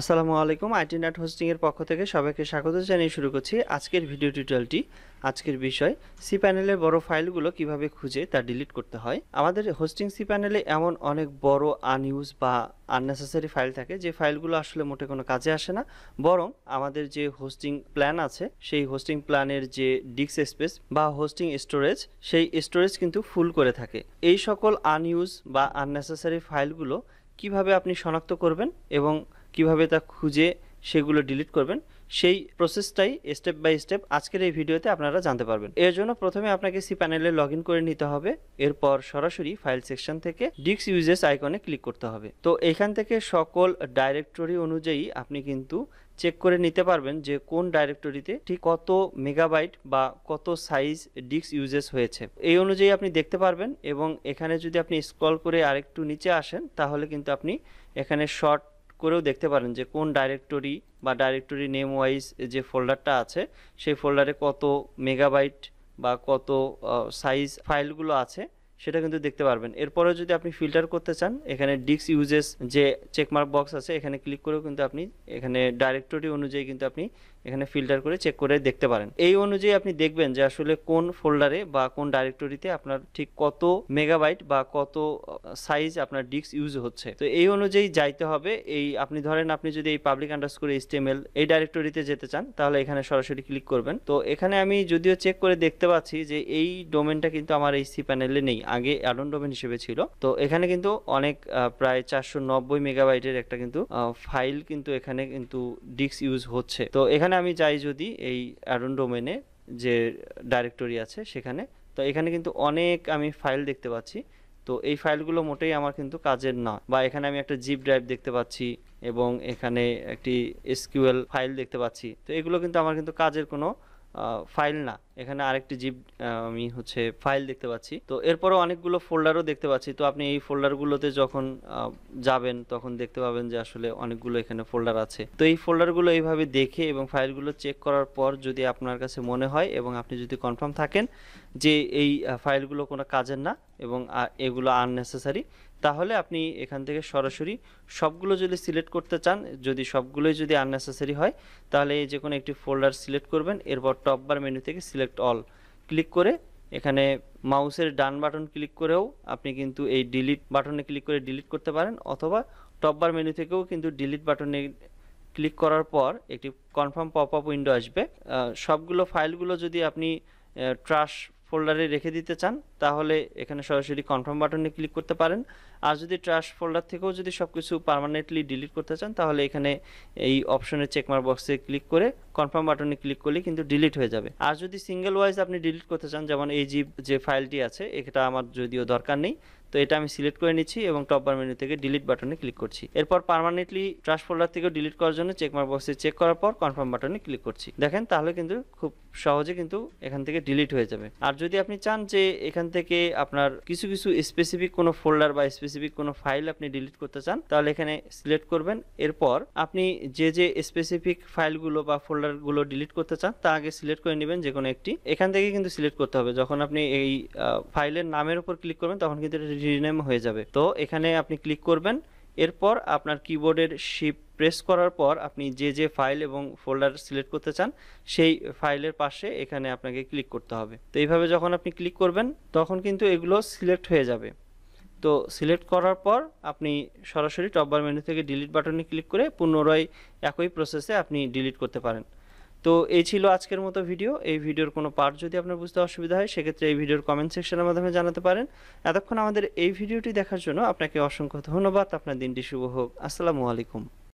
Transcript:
আসসালামু আলাইকুম IT net হোস্টিংয়ের পক্ষ থেকে সবাইকে স্বাগত জানিয়ে শুরু করছি আজকের ভিডিও টিউটোরিয়ালটি আজকের বিষয় সি প্যানেলের বড় ফাইলগুলো কিভাবে খুঁজে তা ডিলিট করতে হয় আমাদের হোস্টিং সি প্যানেলে এমন অনেক বড় আনইউজ বা আননেসেসারি ফাইল থাকে যে ফাইলগুলো আসলে মোটে কোনো কাজে আসে না বরং আমাদের যে হোস্টিং প্ল্যান আছে সেই হোস্টিং প্ল্যানের যে ডিস্ক স্পেস বা হোস্টিং স্টোরেজ সেই স্টোরেজ কিন্তু ফুল করে থাকে এই সকল আনইউজ বা আননেসেসারি ফাইলগুলো কিভাবে আপনি শনাক্ত করবেন এবং কিভাবে তা খুঁজে সেগুলো ডিলিট করবেন সেই প্রসেসটাই স্টেপ বাই স্টেপ আজকের এই ভিডিওতে আপনারা জানতে পারবেন এর জন্য প্রথমে আপনাকে সি প্যানেলে লগ করে নিতে হবে এরপর সরাসরি ফাইল সেকশন থেকে ডিক্স ইউজেস আইকনে ক্লিক করতে হবে তো এখান থেকে সকল ডাইরেক্টরি অনুযায়ী আপনি কিন্তু চেক করে নিতে পারবেন যে কোন ডাইরেক্টরিতে ঠিক কত মেগাবাইট বা কত সাইজ ডিস্ক ইউজেস হয়েছে এই অনুযায়ী আপনি দেখতে পারবেন এবং এখানে যদি আপনি স্ক্রল করে আরেকটু নিচে আসেন তাহলে কিন্তু আপনি এখানে শর্ট করেও দেখতে পারেন যে কোন ডাইরেক্টরি বা ডাইরেক্টরি নেম ওয়াইজ যে ফোল্ডারটা আছে সেই ফোল্ডারে কত মেগাবাইট বা কত সাইজ ফাইলগুলো আছে সেটা কিন্তু দেখতে পারবেন এরপরে যদি আপনি ফিল্টার করতে চান এখানে ডিক্স ইউজেস যে চেকমার্ক বক্স আছে এখানে ক্লিক করেও কিন্তু আপনি এখানে ডাইরেক্টরি অনুযায়ী কিন্তু আপনি এখানে ফিল্টার করে চেক করে দেখতে পারেন এই অনুযায়ী আপনি দেখবেন যে আসলে কোন ফোল্ডারে বা কোন ডাইরেক্টরিতে আপনার ঠিক কত মেগাবাইট বা কত সাইজ আপনার ডিস্ক ইউজ হচ্ছে তো এই অনুযায়ী যাইতে হবে এই আপনি ধরেন আপনি যদি এই পাবলিক আন্ডারস্কোর এইচটিএমএল এই ডাইরেক্টরিতে যেতে চান তাহলে এখানে সরাসরি ক্লিক করবেন তো এখানে আমি যদিও চেক করে দেখতে পাচ্ছি যে এই ডোমেনটা কিন্তু আমার এই সি প্যানেলে নেই আগে অ্যাডন ডোমেন হিসেবে ছিল তো এখানে কিন্তু অনেক প্রায় চারশো নব্বই মেগাবাইটের একটা কিন্তু ফাইল কিন্তু এখানে কিন্তু ডিস্ক ইউজ হচ্ছে তো এখানে এখানে আমি যাই যদি এই অ্যাডন ডোমেনে যে ডাইরেক্টরি আছে সেখানে তো এখানে কিন্তু অনেক আমি ফাইল দেখতে পাচ্ছি তো এই ফাইলগুলো মোটেই আমার কিন্তু কাজের না বা এখানে আমি একটা জিপ ড্রাইভ দেখতে পাচ্ছি এবং এখানে একটি এসকিউএল ফাইল দেখতে পাচ্ছি তো এগুলো কিন্তু আমার কিন্তু কাজের কোনো ফাইল না এখানে আরেকটি জিপ আমি হচ্ছে ফাইল দেখতে পাচ্ছি তো এরপরও অনেকগুলো ফোল্ডারও দেখতে পাচ্ছি তো আপনি এই ফোল্ডারগুলোতে যখন যাবেন তখন দেখতে পাবেন যে আসলে অনেকগুলো এখানে ফোল্ডার আছে তো এই ফোল্ডারগুলো এইভাবে দেখে এবং ফাইলগুলো চেক করার পর যদি আপনার কাছে মনে হয় এবং আপনি যদি কনফার্ম থাকেন যে এই ফাইলগুলো কোনো কাজের না এবং এগুলো আননেসেসারি তাহলে আপনি এখান থেকে সরাসরি সবগুলো যদি সিলেক্ট করতে চান যদি সবগুলোই যদি আননেসেসারি হয় তাহলে এই যে কোনো একটি ফোল্ডার সিলেক্ট করবেন এরপর টপ বার মেনু থেকে সিলেক্ট সিলেক্ট অল ক্লিক করে এখানে মাউসের ডান বাটন ক্লিক করেও আপনি কিন্তু এই ডিলিট বাটনে ক্লিক করে ডিলিট করতে পারেন অথবা টপবার মেনু থেকেও কিন্তু ডিলিট বাটনে ক্লিক করার পর একটি কনফার্ম পপ আপ উইন্ডো আসবে সবগুলো ফাইলগুলো যদি আপনি ট্রাশ ফোল্ডারে রেখে দিতে চান তাহলে এখানে সরাসরি কনফার্ম বাটনে ক্লিক করতে পারেন আর যদি ট্রাস্ট ফোল্ডার থেকেও যদি সব কিছু পারমানেন্টলি ডিলিট করতে চান তাহলে এখানে এই অপশনের চেকমার বক্সে ক্লিক করে কনফার্ম বাটনে ক্লিক করলে কিন্তু ডিলিট হয়ে যাবে আর যদি সিঙ্গেল ওয়াইজ আপনি ডিলিট করতে চান যেমন এই যে ফাইলটি আছে এটা আমার যদিও দরকার নেই তো এটা আমি সিলেক্ট করে নিচ্ছি এবং টপ বার মেনু থেকে ডিলিট বাটনে ক্লিক করছি এরপর পারমানেন্টলি ট্রাস্ট ফোল্ডার থেকে ডিলিট করার জন্য চেক মার বক্সে চেক করার পর কনফার্ম বাটনে ক্লিক করছি দেখেন তাহলে কিন্তু খুব সহজে কিন্তু এখান থেকে ডিলিট হয়ে যাবে আর যদি আপনি চান যে এখান থেকে আপনার কিছু কিছু স্পেসিফিক কোনো ফোল্ডার বা স্পেসিফিক কোনো ফাইল আপনি ডিলিট করতে চান তাহলে এখানে সিলেক্ট করবেন এরপর আপনি যে যে স্পেসিফিক ফাইলগুলো বা ফোল্ডারগুলো ডিলিট করতে চান তা আগে সিলেক্ট করে নেবেন যে কোনো একটি এখান থেকে কিন্তু সিলেক্ট করতে হবে যখন আপনি এই ফাইলের নামের উপর ক্লিক করবেন তখন কিন্তু এটা রিনেম হয়ে যাবে তো এখানে আপনি ক্লিক করবেন এরপর আপনার কিবোর্ডের শিপ প্রেস করার পর আপনি যে যে ফাইল এবং ফোল্ডার সিলেক্ট করতে চান সেই ফাইলের পাশে এখানে আপনাকে ক্লিক করতে হবে তো এইভাবে যখন আপনি ক্লিক করবেন তখন কিন্তু এগুলো সিলেক্ট হয়ে যাবে তো সিলেক্ট করার পর আপনি সরাসরি টপবার মেনু থেকে ডিলিট বাটনে ক্লিক করে পুনরায় একই প্রসেসে আপনি ডিলিট করতে পারেন তো এই ছিল আজকের মতো ভিডিও এই ভিডিওর কোনো পার্ট যদি আপনার বুঝতে অসুবিধা হয় সেক্ষেত্রে এই ভিডিওর কমেন্ট সেকশনের মাধ্যমে জানাতে পারেন এতক্ষণ আমাদের এই ভিডিওটি দেখার জন্য আপনাকে অসংখ্য ধন্যবাদ আপনার দিনটি শুভ হোক আসসালামু আলাইকুম